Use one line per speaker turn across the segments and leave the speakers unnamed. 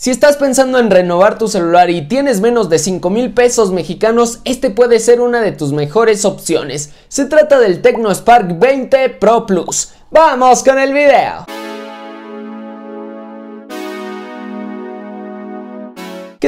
Si estás pensando en renovar tu celular y tienes menos de 5 mil pesos mexicanos, este puede ser una de tus mejores opciones. Se trata del Tecno Spark 20 Pro Plus. ¡Vamos con el video!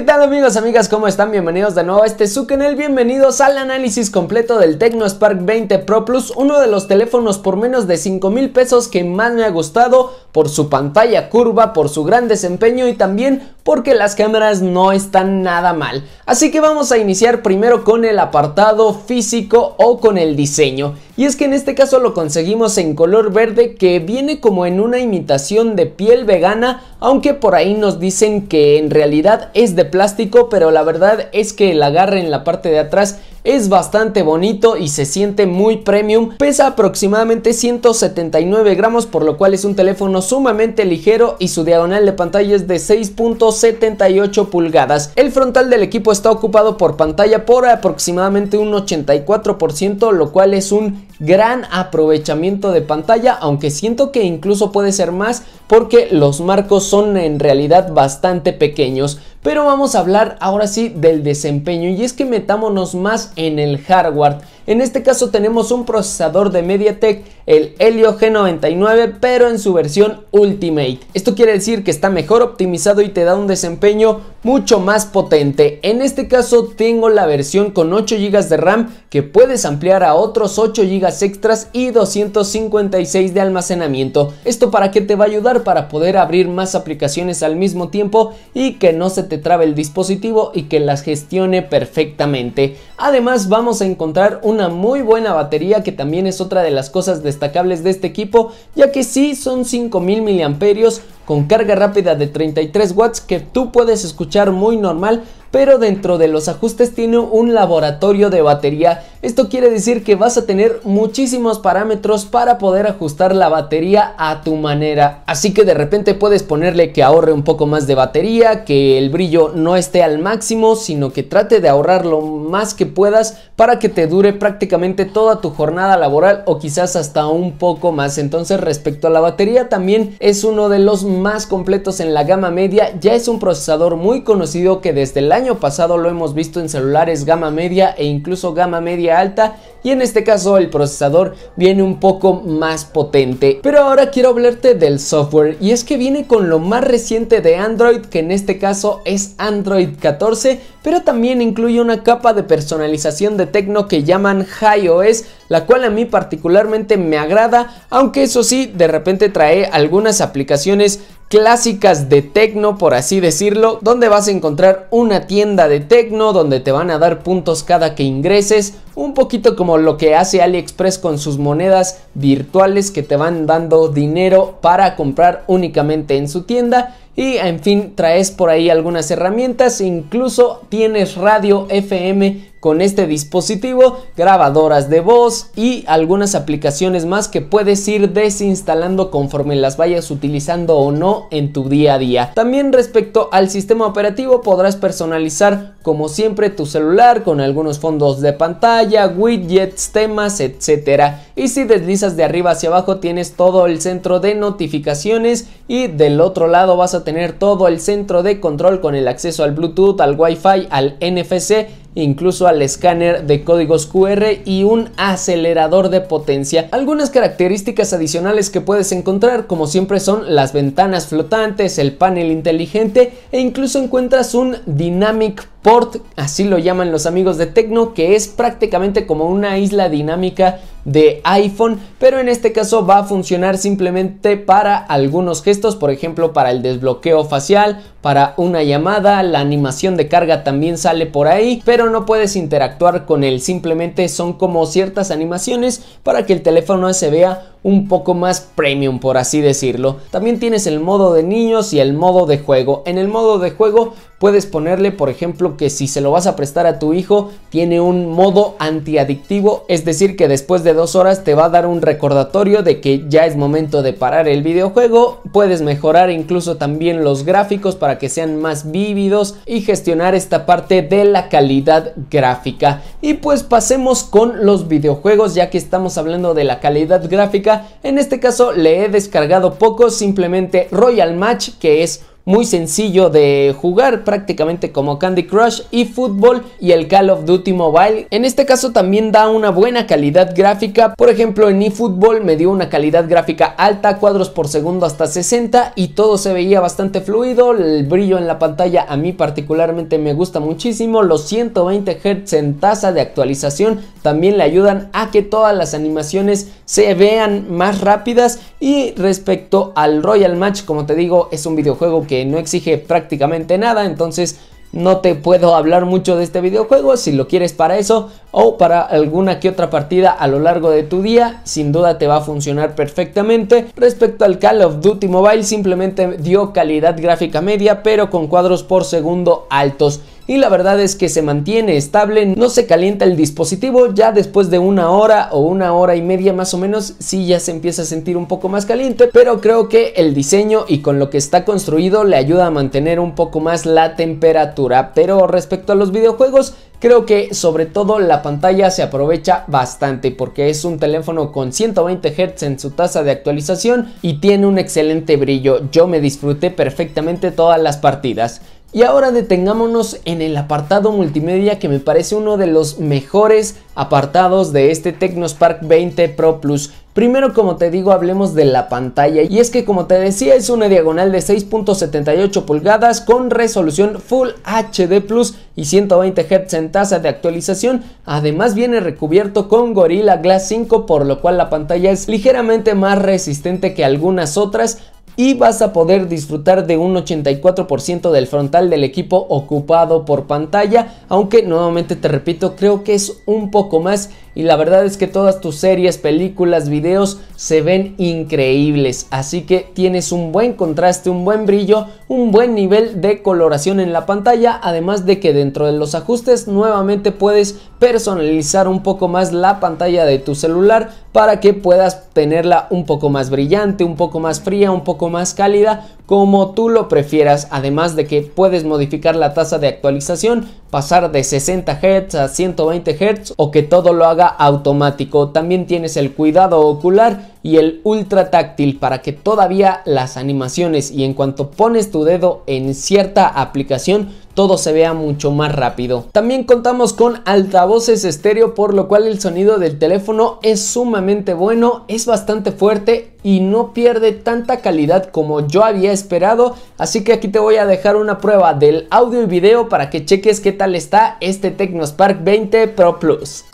¿Qué tal amigos, amigas? ¿Cómo están? Bienvenidos de nuevo a este su canal. Bienvenidos al análisis completo del Tecno Spark 20 Pro Plus, uno de los teléfonos por menos de 5 mil pesos que más me ha gustado por su pantalla curva, por su gran desempeño y también porque las cámaras no están nada mal. Así que vamos a iniciar primero con el apartado físico o con el diseño. Y es que en este caso lo conseguimos en color verde que viene como en una imitación de piel vegana, aunque por ahí nos dicen que en realidad es de plástico, pero la verdad es que el agarre en la parte de atrás es bastante bonito y se siente muy premium, pesa aproximadamente 179 gramos por lo cual es un teléfono sumamente ligero y su diagonal de pantalla es de 6.78 pulgadas. El frontal del equipo está ocupado por pantalla por aproximadamente un 84% lo cual es un gran aprovechamiento de pantalla, aunque siento que incluso puede ser más porque los marcos son en realidad bastante pequeños. Pero vamos a hablar ahora sí del desempeño y es que metámonos más en el hardware. En este caso tenemos un procesador de MediaTek, el Helio G99, pero en su versión Ultimate. Esto quiere decir que está mejor optimizado y te da un desempeño mucho más potente. En este caso tengo la versión con 8 GB de RAM que puedes ampliar a otros 8 GB extras y 256 de almacenamiento. ¿Esto para que te va a ayudar? Para poder abrir más aplicaciones al mismo tiempo y que no se te trabe el dispositivo y que las gestione perfectamente. Además vamos a encontrar una muy buena batería que también es otra de las cosas destacables de este equipo ya que sí son 5000 mAh con carga rápida de 33 watts que tú puedes escuchar muy normal pero dentro de los ajustes tiene un laboratorio de batería esto quiere decir que vas a tener muchísimos parámetros para poder ajustar la batería a tu manera. Así que de repente puedes ponerle que ahorre un poco más de batería, que el brillo no esté al máximo, sino que trate de ahorrar lo más que puedas para que te dure prácticamente toda tu jornada laboral o quizás hasta un poco más. Entonces respecto a la batería también es uno de los más completos en la gama media. Ya es un procesador muy conocido que desde el año pasado lo hemos visto en celulares gama media e incluso gama media alta y en este caso el procesador viene un poco más potente. Pero ahora quiero hablarte del software y es que viene con lo más reciente de Android que en este caso es Android 14 pero también incluye una capa de personalización de Tecno que llaman HiOS la cual a mí particularmente me agrada, aunque eso sí, de repente trae algunas aplicaciones clásicas de tecno, por así decirlo, donde vas a encontrar una tienda de tecno, donde te van a dar puntos cada que ingreses, un poquito como lo que hace AliExpress con sus monedas virtuales que te van dando dinero para comprar únicamente en su tienda. Y en fin, traes por ahí algunas herramientas, incluso tienes radio FM con este dispositivo, grabadoras de voz y algunas aplicaciones más que puedes ir desinstalando conforme las vayas utilizando o no en tu día a día. También respecto al sistema operativo podrás personalizar como siempre tu celular con algunos fondos de pantalla, widgets, temas, etc. Y si deslizas de arriba hacia abajo tienes todo el centro de notificaciones y del otro lado vas a tener todo el centro de control con el acceso al Bluetooth, al Wi-Fi, al NFC incluso al escáner de códigos QR y un acelerador de potencia. Algunas características adicionales que puedes encontrar como siempre son las ventanas flotantes, el panel inteligente e incluso encuentras un Dynamic Port, así lo llaman los amigos de Tecno, que es prácticamente como una isla dinámica de iPhone, pero en este caso va a funcionar simplemente para algunos gestos, por ejemplo, para el desbloqueo facial, para una llamada, la animación de carga también sale por ahí, pero no puedes interactuar con él, simplemente son como ciertas animaciones para que el teléfono se vea un poco más premium por así decirlo. También tienes el modo de niños y el modo de juego. En el modo de juego puedes ponerle por ejemplo que si se lo vas a prestar a tu hijo tiene un modo antiadictivo, es decir que después de dos horas te va a dar un recordatorio de que ya es momento de parar el videojuego, puedes mejorar incluso también los gráficos para que sean más vívidos y gestionar esta parte de la calidad gráfica. Y pues pasemos con los videojuegos ya que estamos hablando de la calidad gráfica en este caso le he descargado poco, simplemente Royal Match, que es muy sencillo de jugar, prácticamente como Candy Crush y fútbol y el Call of Duty Mobile. En este caso también da una buena calidad gráfica, por ejemplo en eFootball me dio una calidad gráfica alta, cuadros por segundo hasta 60 y todo se veía bastante fluido, el brillo en la pantalla a mí particularmente me gusta muchísimo, los 120 Hz en tasa de actualización también le ayudan a que todas las animaciones se vean más rápidas y respecto al Royal Match, como te digo, es un videojuego que no exige prácticamente nada, entonces no te puedo hablar mucho de este videojuego, si lo quieres para eso o para alguna que otra partida a lo largo de tu día, sin duda te va a funcionar perfectamente. Respecto al Call of Duty Mobile, simplemente dio calidad gráfica media, pero con cuadros por segundo altos y la verdad es que se mantiene estable, no se calienta el dispositivo, ya después de una hora o una hora y media más o menos, sí ya se empieza a sentir un poco más caliente, pero creo que el diseño y con lo que está construido le ayuda a mantener un poco más la temperatura, pero respecto a los videojuegos, Creo que sobre todo la pantalla se aprovecha bastante porque es un teléfono con 120 Hz en su tasa de actualización y tiene un excelente brillo. Yo me disfruté perfectamente todas las partidas. Y ahora detengámonos en el apartado multimedia que me parece uno de los mejores apartados de este Tecnospark 20 Pro Plus. Primero como te digo hablemos de la pantalla y es que como te decía es una diagonal de 6.78 pulgadas con resolución Full HD Plus y 120 Hz en tasa de actualización además viene recubierto con Gorilla Glass 5 por lo cual la pantalla es ligeramente más resistente que algunas otras y vas a poder disfrutar de un 84% del frontal del equipo ocupado por pantalla, aunque nuevamente te repito, creo que es un poco más y la verdad es que todas tus series, películas, videos se ven increíbles, así que tienes un buen contraste, un buen brillo, un buen nivel de coloración en la pantalla, además de que dentro de los ajustes nuevamente puedes personalizar un poco más la pantalla de tu celular para que puedas tenerla un poco más brillante, un poco más fría, un poco más cálida, como tú lo prefieras, además de que puedes modificar la tasa de actualización, pasar de 60 Hz a 120 Hz o que todo lo haga automático. También tienes el cuidado ocular y el ultra táctil para que todavía las animaciones y en cuanto pones tu dedo en cierta aplicación todo se vea mucho más rápido. También contamos con altavoces estéreo por lo cual el sonido del teléfono es sumamente bueno, es bastante fuerte y no pierde tanta calidad como yo había esperado. Así que aquí te voy a dejar una prueba del audio y video para que cheques qué tal está este Tecnospark 20 Pro Plus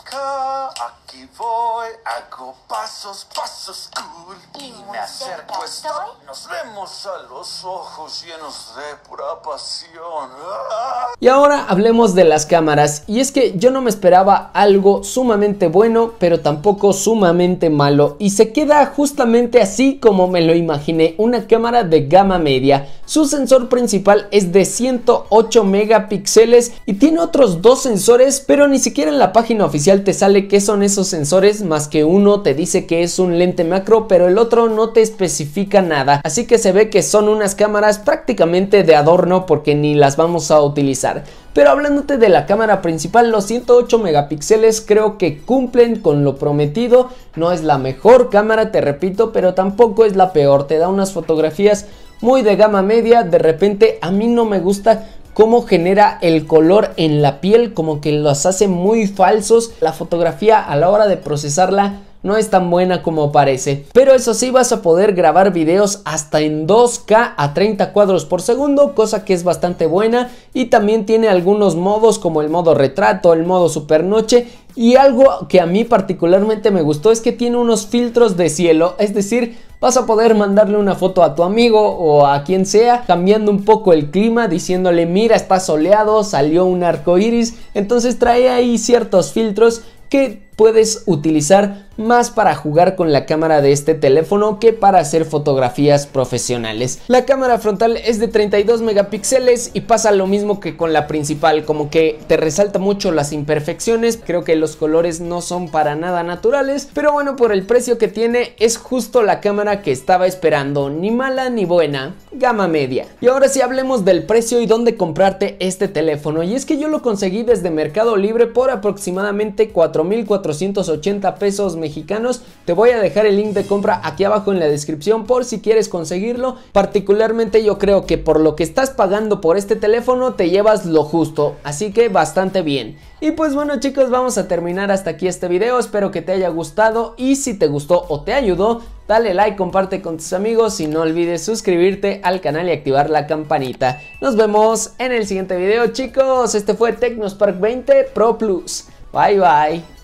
voy, hago pasos, pasos y me acerco. Nos vemos a los ojos llenos de pura pasión. Y ahora hablemos de las cámaras. Y es que yo no me esperaba algo sumamente bueno, pero tampoco sumamente malo. Y se queda justamente así como me lo imaginé, una cámara de gama media. Su sensor principal es de 108 megapíxeles y tiene otros dos sensores, pero ni siquiera en la página oficial te sale qué son esos sensores más que uno te dice que es un lente macro, pero el otro no te especifica nada. Así que se ve que son unas cámaras prácticamente de adorno porque ni las vamos a utilizar. Pero hablándote de la cámara principal, los 108 megapíxeles creo que cumplen con lo prometido. No es la mejor cámara, te repito, pero tampoco es la peor. Te da unas fotografías muy de gama media. De repente a mí no me gusta cómo genera el color en la piel, como que los hace muy falsos. La fotografía a la hora de procesarla no es tan buena como parece. Pero eso sí, vas a poder grabar videos hasta en 2K a 30 cuadros por segundo, cosa que es bastante buena. Y también tiene algunos modos como el modo retrato, el modo supernoche. Y algo que a mí particularmente me gustó es que tiene unos filtros de cielo, es decir, vas a poder mandarle una foto a tu amigo o a quien sea, cambiando un poco el clima, diciéndole, mira, está soleado, salió un arco iris. Entonces trae ahí ciertos filtros que puedes utilizar más para jugar con la cámara de este teléfono que para hacer fotografías profesionales. La cámara frontal es de 32 megapíxeles y pasa lo mismo que con la principal, como que te resalta mucho las imperfecciones, creo que los colores no son para nada naturales, pero bueno, por el precio que tiene es justo la cámara que estaba esperando, ni mala ni buena, gama media. Y ahora sí hablemos del precio y dónde comprarte este teléfono. Y es que yo lo conseguí desde Mercado Libre por aproximadamente 4.480 pesos mexicanos. Te voy a dejar el link de compra aquí abajo en la descripción por si quieres conseguirlo. Particularmente yo creo que por lo que estás pagando por este teléfono te llevas lo justo, así que bastante bien. Y pues bueno chicos, vamos a terminar hasta aquí este video, espero que te haya gustado y si te gustó o te ayudó, Dale like, comparte con tus amigos y no olvides suscribirte al canal y activar la campanita. Nos vemos en el siguiente video chicos. Este fue Tecnospark 20 Pro Plus. Bye bye.